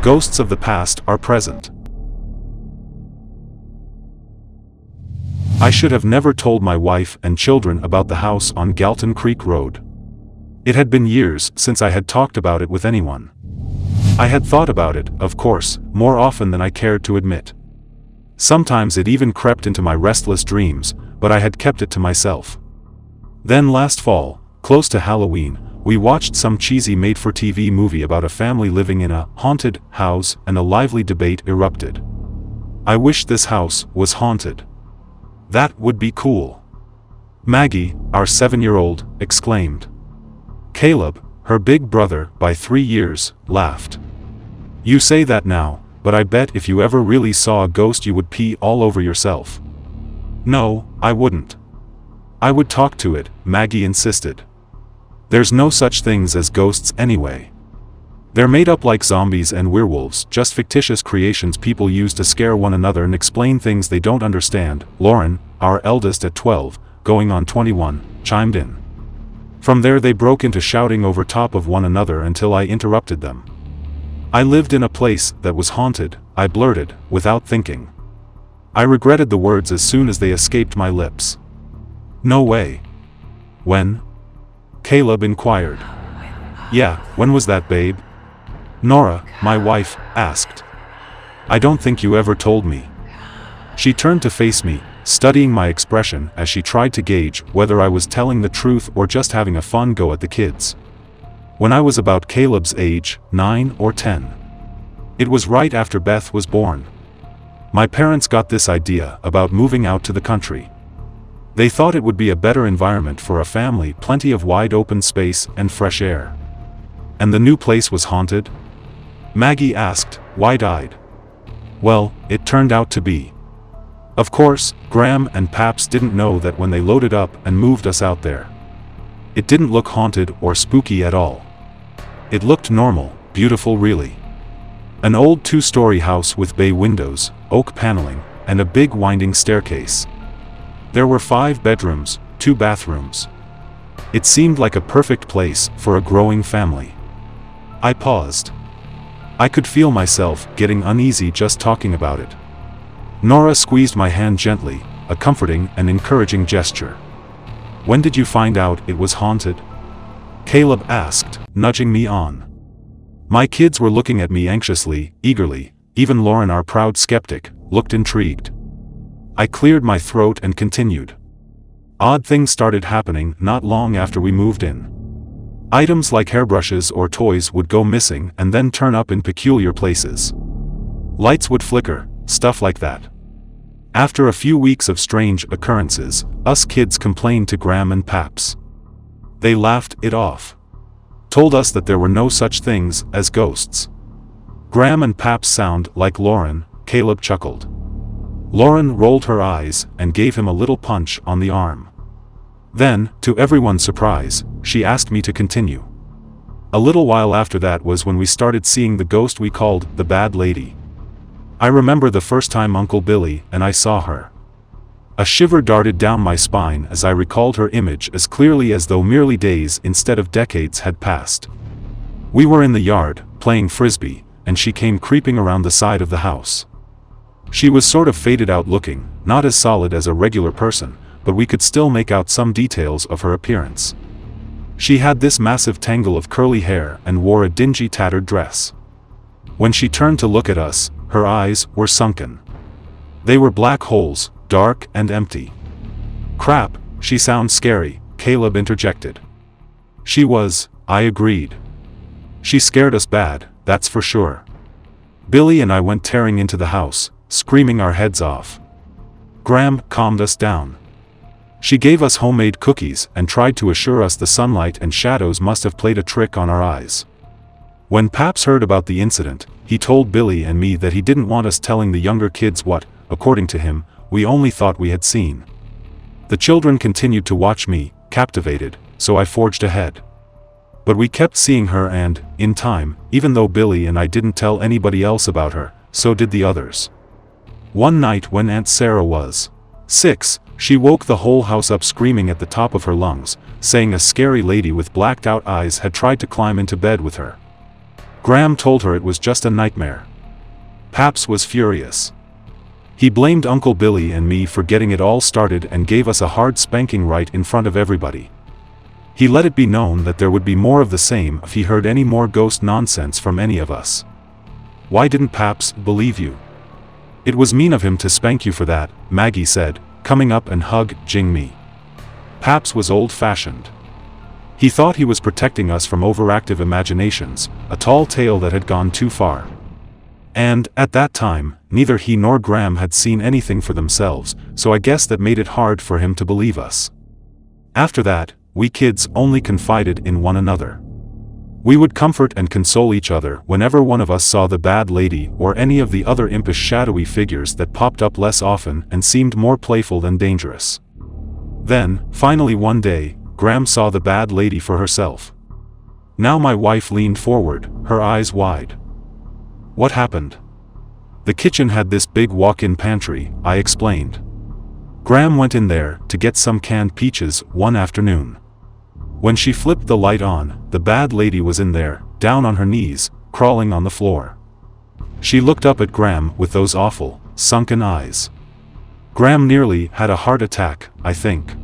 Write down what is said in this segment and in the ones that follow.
Ghosts of the past are present. I should have never told my wife and children about the house on Galton Creek Road. It had been years since I had talked about it with anyone. I had thought about it, of course, more often than I cared to admit. Sometimes it even crept into my restless dreams, but I had kept it to myself. Then last fall, Close to Halloween, we watched some cheesy made-for-TV movie about a family living in a haunted house and a lively debate erupted. I wish this house was haunted. That would be cool. Maggie, our seven-year-old, exclaimed. Caleb, her big brother by three years, laughed. You say that now, but I bet if you ever really saw a ghost you would pee all over yourself. No, I wouldn't. I would talk to it, Maggie insisted. There's no such things as ghosts anyway. They're made up like zombies and werewolves, just fictitious creations people use to scare one another and explain things they don't understand, Lauren, our eldest at 12, going on 21, chimed in. From there they broke into shouting over top of one another until I interrupted them. I lived in a place that was haunted, I blurted, without thinking. I regretted the words as soon as they escaped my lips. No way. When, Caleb inquired. Yeah, when was that babe? Nora, my wife, asked. I don't think you ever told me. She turned to face me, studying my expression as she tried to gauge whether I was telling the truth or just having a fun go at the kids. When I was about Caleb's age, 9 or 10. It was right after Beth was born. My parents got this idea about moving out to the country. They thought it would be a better environment for a family plenty of wide open space and fresh air. And the new place was haunted? Maggie asked, wide-eyed. Well, it turned out to be. Of course, Graham and Paps didn't know that when they loaded up and moved us out there. It didn't look haunted or spooky at all. It looked normal, beautiful really. An old two-story house with bay windows, oak paneling, and a big winding staircase. There were five bedrooms, two bathrooms. It seemed like a perfect place for a growing family. I paused. I could feel myself getting uneasy just talking about it. Nora squeezed my hand gently, a comforting and encouraging gesture. When did you find out it was haunted? Caleb asked, nudging me on. My kids were looking at me anxiously, eagerly, even Lauren our proud skeptic, looked intrigued. I cleared my throat and continued. Odd things started happening not long after we moved in. Items like hairbrushes or toys would go missing and then turn up in peculiar places. Lights would flicker, stuff like that. After a few weeks of strange occurrences, us kids complained to Graham and Paps. They laughed it off. Told us that there were no such things as ghosts. Graham and Paps sound like Lauren, Caleb chuckled. Lauren rolled her eyes and gave him a little punch on the arm. Then, to everyone's surprise, she asked me to continue. A little while after that was when we started seeing the ghost we called the Bad Lady. I remember the first time Uncle Billy and I saw her. A shiver darted down my spine as I recalled her image as clearly as though merely days instead of decades had passed. We were in the yard, playing frisbee, and she came creeping around the side of the house. She was sort of faded out looking, not as solid as a regular person, but we could still make out some details of her appearance. She had this massive tangle of curly hair and wore a dingy tattered dress. When she turned to look at us, her eyes were sunken. They were black holes, dark and empty. Crap, she sounds scary, Caleb interjected. She was, I agreed. She scared us bad, that's for sure. Billy and I went tearing into the house, screaming our heads off. Graham calmed us down. She gave us homemade cookies and tried to assure us the sunlight and shadows must have played a trick on our eyes. When Paps heard about the incident, he told Billy and me that he didn't want us telling the younger kids what, according to him, we only thought we had seen. The children continued to watch me, captivated, so I forged ahead. But we kept seeing her and, in time, even though Billy and I didn't tell anybody else about her, so did the others. One night when Aunt Sarah was 6, she woke the whole house up screaming at the top of her lungs, saying a scary lady with blacked-out eyes had tried to climb into bed with her. Graham told her it was just a nightmare. Paps was furious. He blamed Uncle Billy and me for getting it all started and gave us a hard spanking right in front of everybody. He let it be known that there would be more of the same if he heard any more ghost nonsense from any of us. Why didn't Paps believe you? It was mean of him to spank you for that, Maggie said, coming up and jing Jingmi. Paps was old-fashioned. He thought he was protecting us from overactive imaginations, a tall tale that had gone too far. And, at that time, neither he nor Graham had seen anything for themselves, so I guess that made it hard for him to believe us. After that, we kids only confided in one another. We would comfort and console each other whenever one of us saw the bad lady or any of the other impish shadowy figures that popped up less often and seemed more playful than dangerous. Then, finally one day, Graham saw the bad lady for herself. Now my wife leaned forward, her eyes wide. What happened? The kitchen had this big walk-in pantry, I explained. Graham went in there to get some canned peaches one afternoon. When she flipped the light on, the bad lady was in there, down on her knees, crawling on the floor. She looked up at Graham with those awful, sunken eyes. Graham nearly had a heart attack, I think.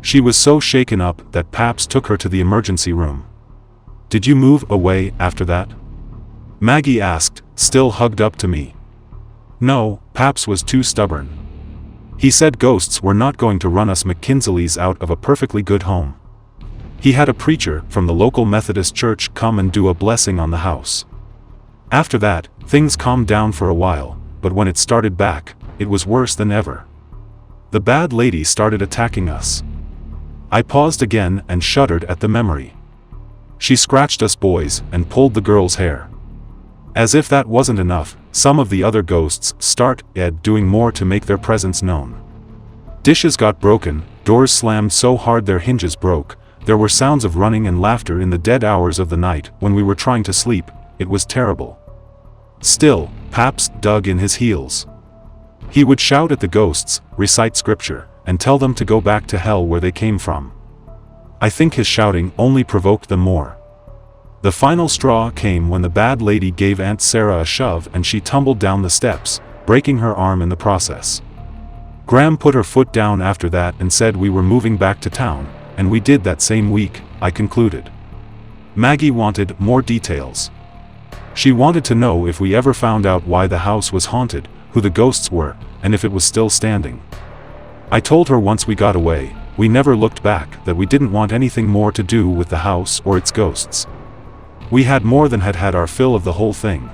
She was so shaken up that Paps took her to the emergency room. Did you move away after that? Maggie asked, still hugged up to me. No, Paps was too stubborn. He said ghosts were not going to run us McKinseys out of a perfectly good home he had a preacher from the local Methodist church come and do a blessing on the house. After that, things calmed down for a while, but when it started back, it was worse than ever. The bad lady started attacking us. I paused again and shuddered at the memory. She scratched us boys and pulled the girl's hair. As if that wasn't enough, some of the other ghosts start Ed doing more to make their presence known. Dishes got broken, doors slammed so hard their hinges broke, there were sounds of running and laughter in the dead hours of the night when we were trying to sleep, it was terrible. Still, Paps dug in his heels. He would shout at the ghosts, recite scripture, and tell them to go back to hell where they came from. I think his shouting only provoked them more. The final straw came when the bad lady gave Aunt Sarah a shove and she tumbled down the steps, breaking her arm in the process. Graham put her foot down after that and said we were moving back to town, and we did that same week, I concluded. Maggie wanted more details. She wanted to know if we ever found out why the house was haunted, who the ghosts were, and if it was still standing. I told her once we got away, we never looked back that we didn't want anything more to do with the house or its ghosts. We had more than had had our fill of the whole thing.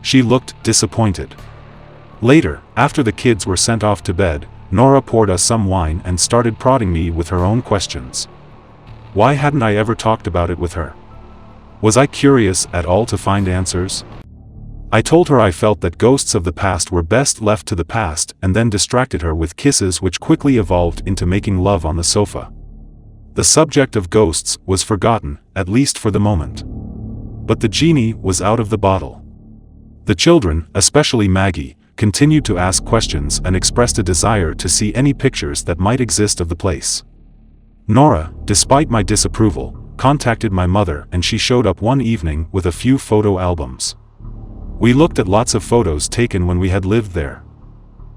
She looked disappointed. Later, after the kids were sent off to bed, Nora poured us some wine and started prodding me with her own questions. Why hadn't I ever talked about it with her? Was I curious at all to find answers? I told her I felt that ghosts of the past were best left to the past and then distracted her with kisses which quickly evolved into making love on the sofa. The subject of ghosts was forgotten, at least for the moment. But the genie was out of the bottle. The children, especially Maggie, continued to ask questions and expressed a desire to see any pictures that might exist of the place. Nora, despite my disapproval, contacted my mother and she showed up one evening with a few photo albums. We looked at lots of photos taken when we had lived there.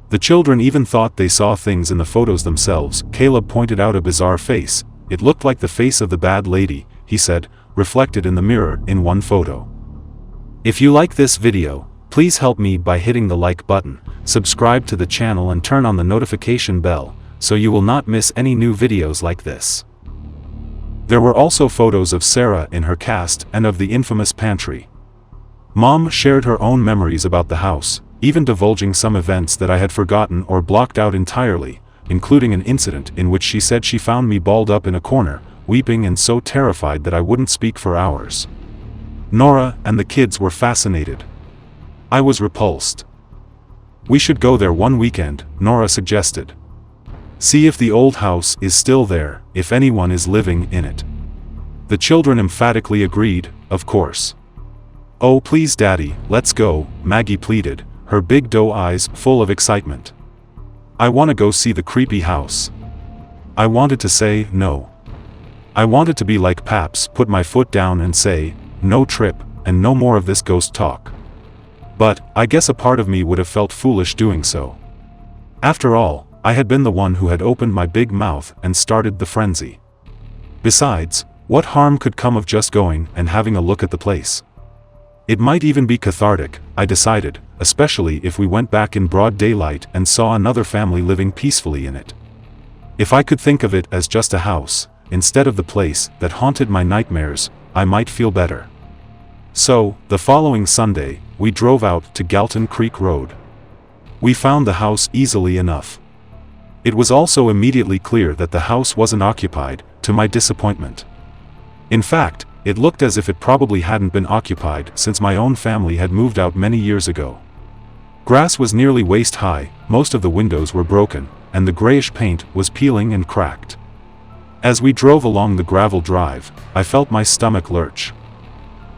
The children even thought they saw things in the photos themselves, Caleb pointed out a bizarre face, it looked like the face of the bad lady, he said, reflected in the mirror in one photo. If you like this video, Please help me by hitting the like button, subscribe to the channel and turn on the notification bell, so you will not miss any new videos like this. There were also photos of Sarah in her cast and of the infamous pantry. Mom shared her own memories about the house, even divulging some events that I had forgotten or blocked out entirely, including an incident in which she said she found me balled up in a corner, weeping and so terrified that I wouldn't speak for hours. Nora and the kids were fascinated, I was repulsed. We should go there one weekend, Nora suggested. See if the old house is still there, if anyone is living in it. The children emphatically agreed, of course. Oh please daddy, let's go, Maggie pleaded, her big doe eyes full of excitement. I wanna go see the creepy house. I wanted to say, no. I wanted to be like Paps put my foot down and say, no trip, and no more of this ghost talk. But, I guess a part of me would have felt foolish doing so. After all, I had been the one who had opened my big mouth and started the frenzy. Besides, what harm could come of just going and having a look at the place? It might even be cathartic, I decided, especially if we went back in broad daylight and saw another family living peacefully in it. If I could think of it as just a house, instead of the place that haunted my nightmares, I might feel better. So, the following Sunday, we drove out to Galton Creek Road. We found the house easily enough. It was also immediately clear that the house wasn't occupied, to my disappointment. In fact, it looked as if it probably hadn't been occupied since my own family had moved out many years ago. Grass was nearly waist high, most of the windows were broken, and the grayish paint was peeling and cracked. As we drove along the gravel drive, I felt my stomach lurch.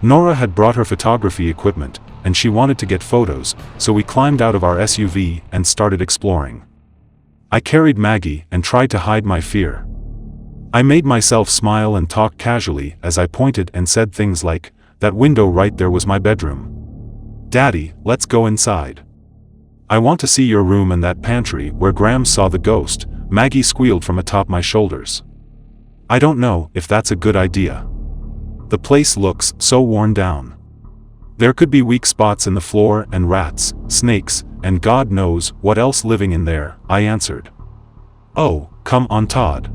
Nora had brought her photography equipment, and she wanted to get photos, so we climbed out of our SUV and started exploring. I carried Maggie and tried to hide my fear. I made myself smile and talk casually as I pointed and said things like, that window right there was my bedroom. Daddy, let's go inside. I want to see your room and that pantry where Graham saw the ghost, Maggie squealed from atop my shoulders. I don't know if that's a good idea. The place looks so worn down. There could be weak spots in the floor and rats, snakes, and God knows what else living in there, I answered. Oh, come on Todd.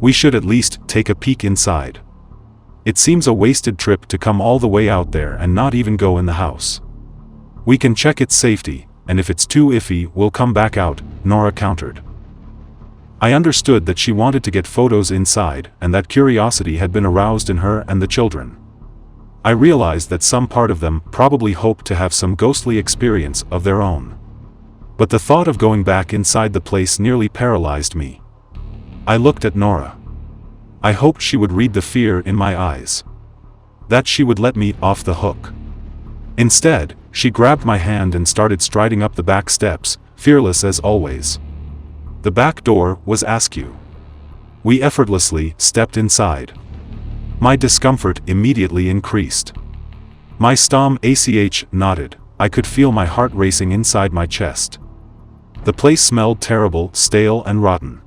We should at least take a peek inside. It seems a wasted trip to come all the way out there and not even go in the house. We can check its safety, and if it's too iffy we'll come back out, Nora countered. I understood that she wanted to get photos inside and that curiosity had been aroused in her and the children. I realized that some part of them probably hoped to have some ghostly experience of their own. But the thought of going back inside the place nearly paralyzed me. I looked at Nora. I hoped she would read the fear in my eyes. That she would let me off the hook. Instead, she grabbed my hand and started striding up the back steps, fearless as always. The back door was askew. We effortlessly stepped inside. My discomfort immediately increased. My stom ACH nodded, I could feel my heart racing inside my chest. The place smelled terrible, stale and rotten.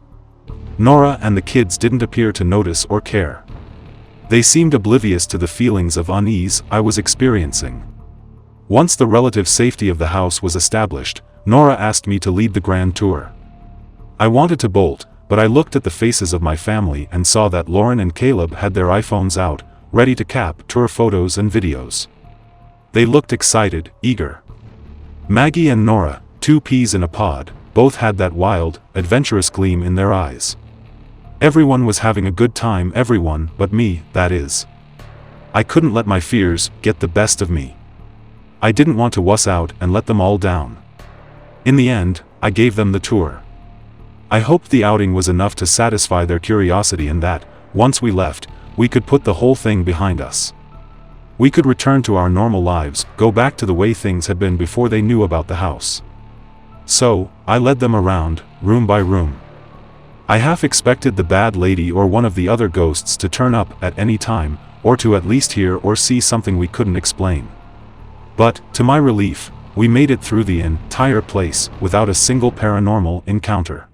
Nora and the kids didn't appear to notice or care. They seemed oblivious to the feelings of unease I was experiencing. Once the relative safety of the house was established, Nora asked me to lead the grand tour. I wanted to bolt, but I looked at the faces of my family and saw that Lauren and Caleb had their iPhones out, ready to cap tour photos and videos. They looked excited, eager. Maggie and Nora, two peas in a pod, both had that wild, adventurous gleam in their eyes. Everyone was having a good time everyone but me, that is. I couldn't let my fears get the best of me. I didn't want to wuss out and let them all down. In the end, I gave them the tour. I hoped the outing was enough to satisfy their curiosity and that, once we left, we could put the whole thing behind us. We could return to our normal lives, go back to the way things had been before they knew about the house. So, I led them around, room by room. I half expected the bad lady or one of the other ghosts to turn up at any time, or to at least hear or see something we couldn't explain. But, to my relief, we made it through the entire place without a single paranormal encounter.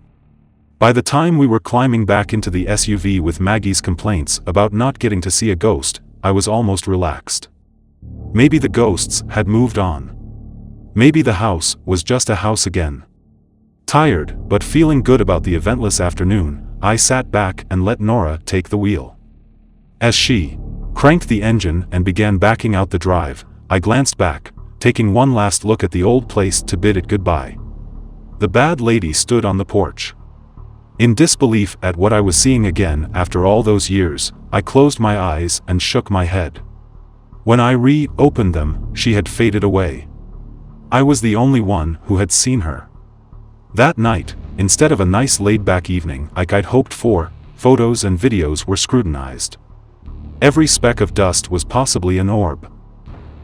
By the time we were climbing back into the SUV with Maggie's complaints about not getting to see a ghost, I was almost relaxed. Maybe the ghosts had moved on. Maybe the house was just a house again. Tired, but feeling good about the eventless afternoon, I sat back and let Nora take the wheel. As she cranked the engine and began backing out the drive, I glanced back, taking one last look at the old place to bid it goodbye. The bad lady stood on the porch. In disbelief at what I was seeing again after all those years, I closed my eyes and shook my head. When I re-opened them, she had faded away. I was the only one who had seen her. That night, instead of a nice laid-back evening like I'd hoped for, photos and videos were scrutinized. Every speck of dust was possibly an orb.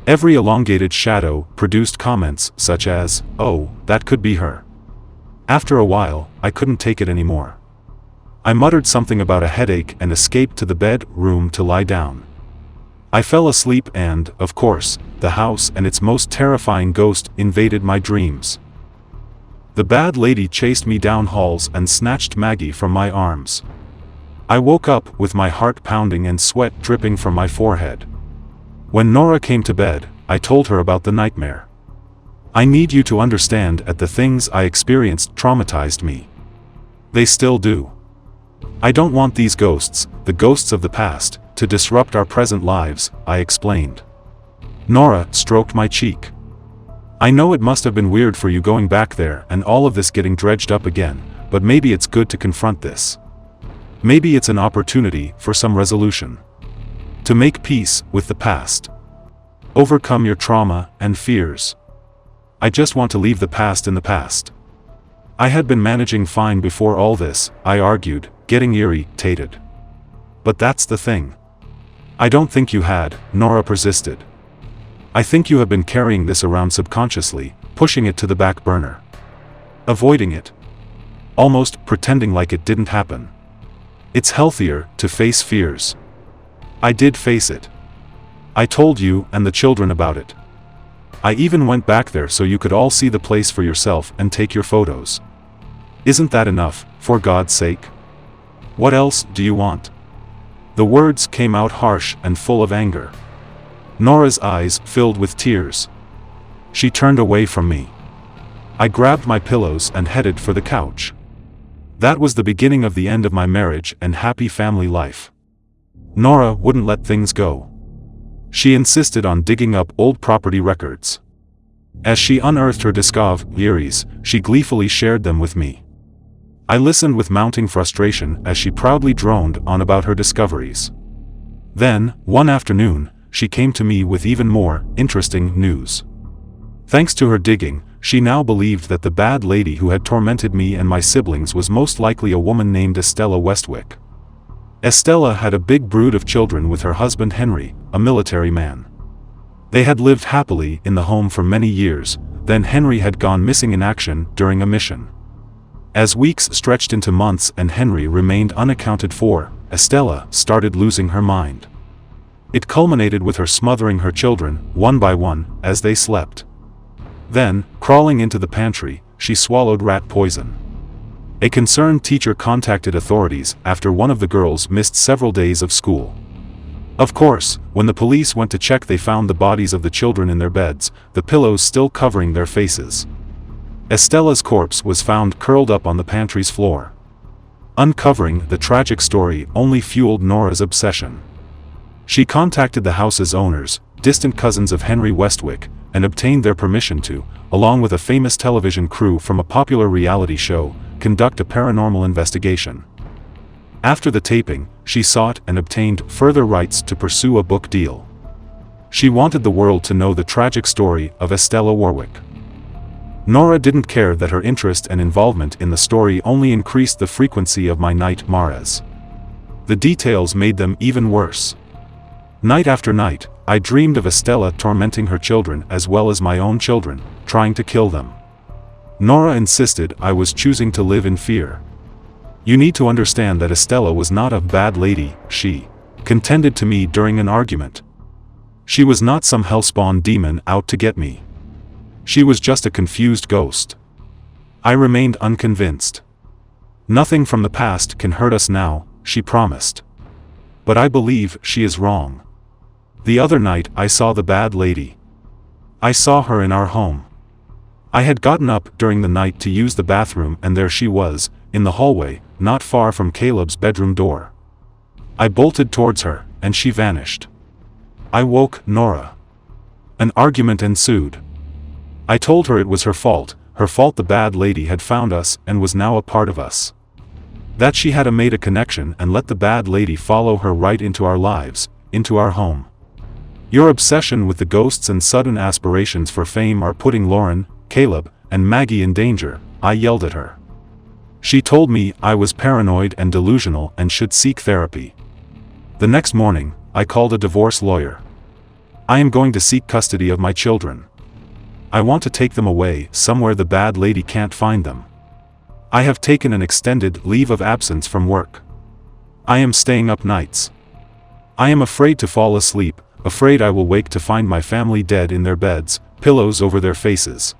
Every elongated shadow produced comments such as, oh, that could be her. After a while, I couldn't take it anymore. I muttered something about a headache and escaped to the bedroom to lie down. I fell asleep and, of course, the house and its most terrifying ghost invaded my dreams. The bad lady chased me down halls and snatched Maggie from my arms. I woke up with my heart pounding and sweat dripping from my forehead. When Nora came to bed, I told her about the nightmare. I need you to understand that the things I experienced traumatized me. They still do. I don't want these ghosts, the ghosts of the past, to disrupt our present lives, I explained. Nora stroked my cheek. I know it must have been weird for you going back there and all of this getting dredged up again, but maybe it's good to confront this. Maybe it's an opportunity for some resolution. To make peace with the past. Overcome your trauma and fears. I just want to leave the past in the past. I had been managing fine before all this, I argued, getting irritated. But that's the thing. I don't think you had, Nora persisted. I think you have been carrying this around subconsciously, pushing it to the back burner. Avoiding it. Almost pretending like it didn't happen. It's healthier to face fears. I did face it. I told you and the children about it. I even went back there so you could all see the place for yourself and take your photos. Isn't that enough, for God's sake? What else do you want? The words came out harsh and full of anger. Nora's eyes filled with tears. She turned away from me. I grabbed my pillows and headed for the couch. That was the beginning of the end of my marriage and happy family life. Nora wouldn't let things go she insisted on digging up old property records. As she unearthed her Discov, Yeris, she gleefully shared them with me. I listened with mounting frustration as she proudly droned on about her discoveries. Then, one afternoon, she came to me with even more interesting news. Thanks to her digging, she now believed that the bad lady who had tormented me and my siblings was most likely a woman named Estella Westwick. Estella had a big brood of children with her husband Henry, a military man. They had lived happily in the home for many years, then Henry had gone missing in action during a mission. As weeks stretched into months and Henry remained unaccounted for, Estella started losing her mind. It culminated with her smothering her children, one by one, as they slept. Then, crawling into the pantry, she swallowed rat poison. A concerned teacher contacted authorities after one of the girls missed several days of school. Of course, when the police went to check they found the bodies of the children in their beds, the pillows still covering their faces. Estella's corpse was found curled up on the pantry's floor. Uncovering the tragic story only fueled Nora's obsession. She contacted the house's owners, distant cousins of Henry Westwick, and obtained their permission to, along with a famous television crew from a popular reality show, conduct a paranormal investigation. After the taping, she sought and obtained further rights to pursue a book deal. She wanted the world to know the tragic story of Estella Warwick. Nora didn't care that her interest and involvement in the story only increased the frequency of my night The details made them even worse. Night after night, I dreamed of Estella tormenting her children as well as my own children, trying to kill them. Nora insisted I was choosing to live in fear. You need to understand that Estella was not a bad lady, she contended to me during an argument. She was not some hellspawn demon out to get me. She was just a confused ghost. I remained unconvinced. Nothing from the past can hurt us now, she promised. But I believe she is wrong. The other night I saw the bad lady. I saw her in our home. I had gotten up during the night to use the bathroom and there she was, in the hallway, not far from Caleb's bedroom door. I bolted towards her, and she vanished. I woke Nora. An argument ensued. I told her it was her fault, her fault the bad lady had found us and was now a part of us. That she had a made a connection and let the bad lady follow her right into our lives, into our home. Your obsession with the ghosts and sudden aspirations for fame are putting Lauren, Caleb, and Maggie in danger, I yelled at her. She told me I was paranoid and delusional and should seek therapy. The next morning, I called a divorce lawyer. I am going to seek custody of my children. I want to take them away somewhere the bad lady can't find them. I have taken an extended leave of absence from work. I am staying up nights. I am afraid to fall asleep, afraid I will wake to find my family dead in their beds, pillows over their faces.